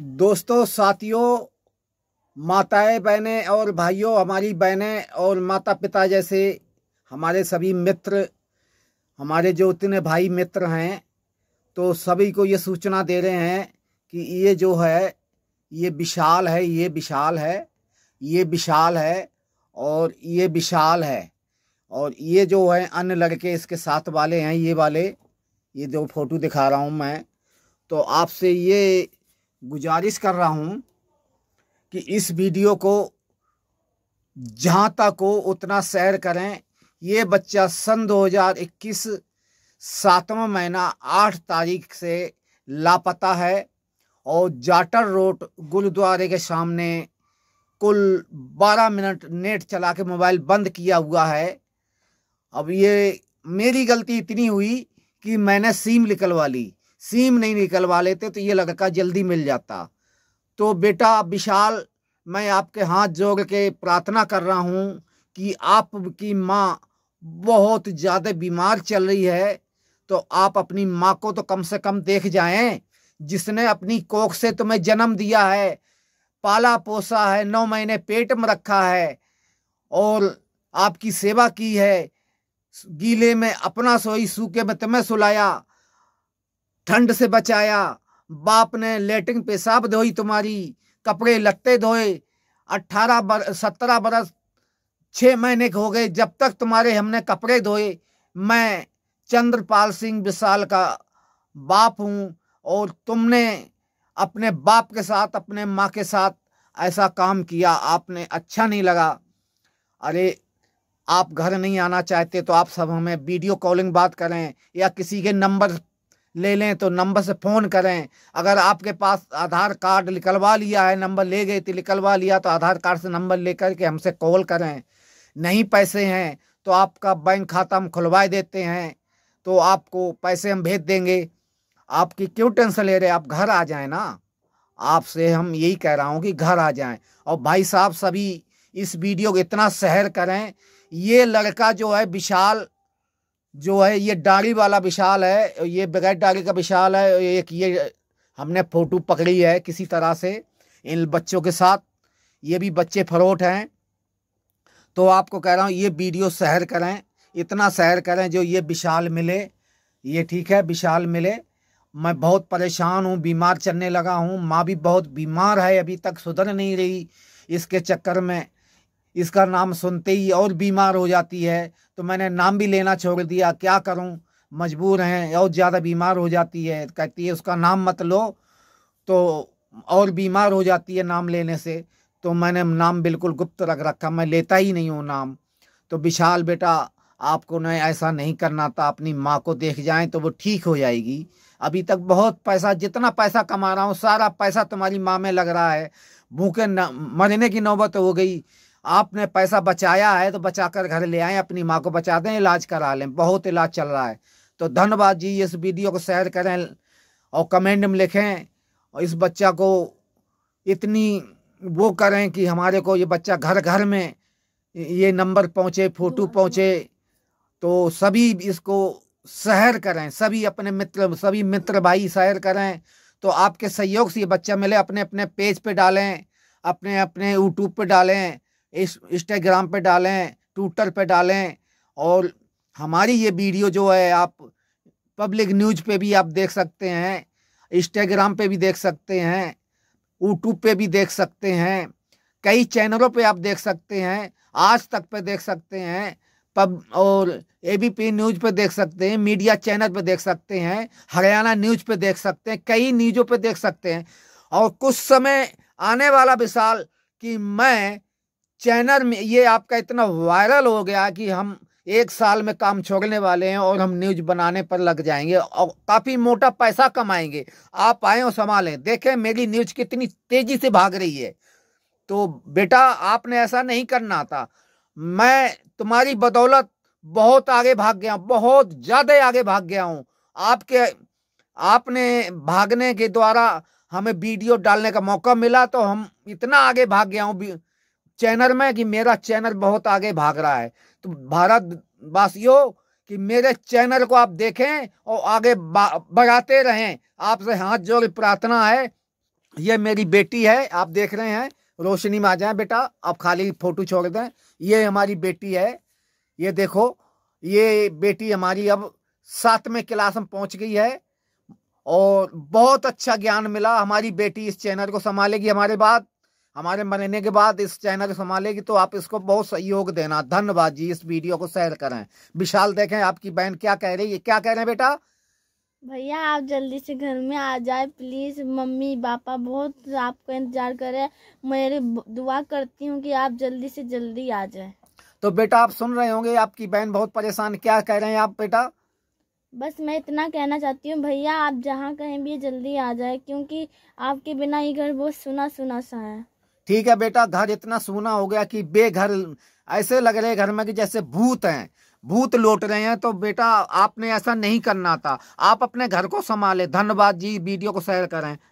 दोस्तों साथियों माताएं बहनें और भाइयों हमारी बहनें और माता पिता जैसे हमारे सभी मित्र हमारे जो इतने भाई मित्र हैं तो सभी को ये सूचना दे रहे हैं कि ये जो है ये विशाल है ये विशाल है ये विशाल है और ये विशाल है और ये जो है अन्य लड़के इसके साथ वाले हैं ये वाले ये जो फ़ोटो दिखा रहा हूँ मैं तो आपसे ये गुजारिश कर रहा हूँ कि इस वीडियो को जहाँ तक हो उतना शेयर करें ये बच्चा सन 2021 सातवा महीना आठ तारीख से लापता है और जाटर रोड गुरुद्वारे के सामने कुल बारह मिनट नेट चला के मोबाइल बंद किया हुआ है अब ये मेरी गलती इतनी हुई कि मैंने सिम निकलवा ली सीम नहीं निकलवा लेते तो ये लड़का जल्दी मिल जाता तो बेटा विशाल मैं आपके हाथ जोड़ के प्रार्थना कर रहा हूँ कि आपकी माँ बहुत ज़्यादा बीमार चल रही है तो आप अपनी माँ को तो कम से कम देख जाएं जिसने अपनी कोख से तुम्हें जन्म दिया है पाला पोसा है नौ महीने पेट में रखा है और आपकी सेवा की है गीले में अपना सोई सूखे में तुम्हें सुलाया ठंड से बचाया बाप ने लेटिन पेशाब धोई तुम्हारी कपड़े लत्ते धोए अट्ठारह बर सत्रह बरस छः महीने के हो गए जब तक तुम्हारे हमने कपड़े धोए मैं चंद्रपाल सिंह विशाल का बाप हूँ और तुमने अपने बाप के साथ अपने माँ के साथ ऐसा काम किया आपने अच्छा नहीं लगा अरे आप घर नहीं आना चाहते तो आप सब हमें वीडियो कॉलिंग बात करें या किसी के नंबर ले लें तो नंबर से फ़ोन करें अगर आपके पास आधार कार्ड निकलवा लिया है नंबर ले गए तो निकलवा लिया तो आधार कार्ड से नंबर लेकर के हमसे कॉल करें नहीं पैसे हैं तो आपका बैंक खाता हम खुलवा देते हैं तो आपको पैसे हम भेज देंगे आपकी क्यों टेंशन ले रहे आप घर आ जाए ना आपसे हम यही कह रहा हूँ कि घर आ जाए और भाई साहब सभी इस वीडियो को इतना शहर करें ये लड़का जो है विशाल जो है ये डाढ़ी वाला विशाल है ये बगैर डाढ़ी का विशाल है एक ये हमने फ़ोटो पकड़ी है किसी तरह से इन बच्चों के साथ ये भी बच्चे फरोट हैं तो आपको कह रहा हूँ ये वीडियो सैर करें इतना सैर करें जो ये विशाल मिले ये ठीक है विशाल मिले मैं बहुत परेशान हूँ बीमार चलने लगा हूँ माँ भी बहुत बीमार है अभी तक सुधर नहीं रही इसके चक्कर में इसका नाम सुनते ही और बीमार हो जाती है तो मैंने नाम भी लेना छोड़ दिया क्या करूं मजबूर हैं और ज़्यादा बीमार हो जाती है कहती है उसका नाम मत लो तो और बीमार हो जाती है नाम लेने से तो मैंने नाम बिल्कुल गुप्त रख रखा मैं लेता ही नहीं हूँ नाम तो विशाल बेटा आपको न ऐसा नहीं करना था अपनी माँ को देख जाए तो वो ठीक हो जाएगी अभी तक बहुत पैसा जितना पैसा कमा रहा हूँ सारा पैसा तुम्हारी माँ में लग रहा है भूखे न मरने की नौबत हो गई आपने पैसा बचाया है तो बचा कर घर ले आए अपनी माँ को बचा दें इलाज करा लें बहुत इलाज चल रहा है तो धन्यवाद जी इस वीडियो को शेयर करें और कमेंट में लिखें और इस बच्चा को इतनी वो करें कि हमारे को ये बच्चा घर घर में ये नंबर पहुँचे फोटो पहुँचे तो सभी इसको शहर करें सभी अपने मित्र सभी मित्र भाई शहर करें तो आपके सहयोग से ये बच्चा मिले अपने अपने पेज पे डालें अपने अपने यूट्यूब पे डालें इस इंस्टाग्राम पे डालें ट्विटर पे डालें और हमारी ये वीडियो जो है आप पब्लिक न्यूज पे भी आप देख सकते हैं इंस्टाग्राम पे भी देख सकते हैं यूट्यूब पे भी देख सकते हैं कई चैनलों पे आप देख सकते हैं आज तक पे देख सकते हैं पब और ए बी पी न्यूज पे देख सकते हैं मीडिया चैनल पे देख सकते हैं हरियाणा न्यूज पे देख सकते हैं कई न्यूज़ों पे देख सकते हैं और कुछ समय आने वाला विशाल कि मैं चैनल में ये आपका इतना वायरल हो गया कि हम एक साल में काम छोड़ने वाले हैं और हम न्यूज बनाने पर लग जाएंगे और काफी मोटा पैसा कमाएंगे आप आए और संभालें देखें मेरी न्यूज कितनी तेजी से भाग रही है तो बेटा आपने ऐसा नहीं करना था मैं तुम्हारी बदौलत बहुत आगे भाग गया बहुत ज्यादा आगे भाग गया हूँ आपके आपने भागने के द्वारा हमें वीडियो डालने का मौका मिला तो हम इतना आगे भाग गया हूँ चैनल में कि मेरा चैनल बहुत आगे भाग रहा है तो भारत वासियों कि मेरे चैनल को आप देखें और आगे बढ़ाते रहें आपसे हाथ जोड़ प्रार्थना है ये मेरी बेटी है आप देख रहे हैं रोशनी में आ जाए बेटा आप खाली फोटो छोड़ दें ये हमारी बेटी है ये देखो ये बेटी हमारी अब सातवें क्लास में पहुंच गई है और बहुत अच्छा ज्ञान मिला हमारी बेटी इस चैनल को संभालेगी हमारे बाद हमारे बनने के बाद इस चैनल संभालेगी तो आप इसको बहुत सहयोग देना धन्यवाद जी इस वीडियो को शेयर करें विशाल देखें आपकी बहन क्या कह रही है क्या कह रहे हैं बेटा भैया आप जल्दी से घर में आ जाए प्लीज़ मम्मी पापा बहुत आपका इंतजार कर रहे हैं मेरी दुआ करती हूँ कि आप जल्दी से जल्दी आ जाए तो बेटा आप सुन रहे होंगे आपकी बहन बहुत परेशान क्या कह रहे हैं आप बेटा बस मैं इतना कहना चाहती हूँ भैया आप जहाँ कहें भी जल्दी आ जाए क्योंकि आपके बिना ये घर बहुत सुना सुना सा है ठीक है बेटा घर इतना सूना हो गया कि बेघर ऐसे लग रहे घर में कि जैसे भूत हैं भूत लौट रहे हैं तो बेटा आपने ऐसा नहीं करना था आप अपने घर को संभाले धन्यवाद जी वीडियो को शेयर करें